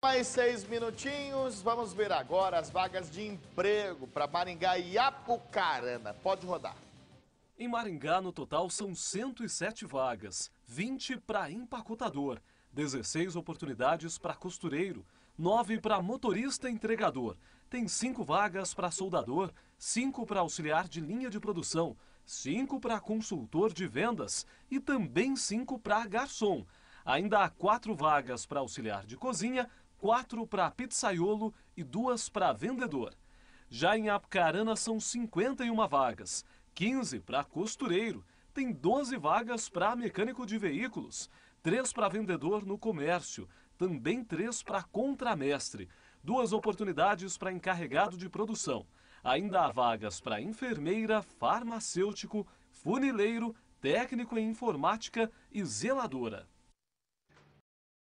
Mais seis minutinhos, vamos ver agora as vagas de emprego para Maringá e Apucarana. Pode rodar. Em Maringá, no total, são 107 vagas, 20 para empacotador, 16 oportunidades para costureiro, 9 para motorista entregador, tem 5 vagas para soldador, 5 para auxiliar de linha de produção, 5 para consultor de vendas e também 5 para garçom. Ainda há quatro vagas para auxiliar de cozinha, quatro para pizzaiolo e duas para vendedor. Já em Apucarana são 51 vagas, 15 para costureiro, tem 12 vagas para mecânico de veículos, 3 para vendedor no comércio, também 3 para contramestre, duas oportunidades para encarregado de produção. Ainda há vagas para enfermeira, farmacêutico, funileiro, técnico em informática e zeladora.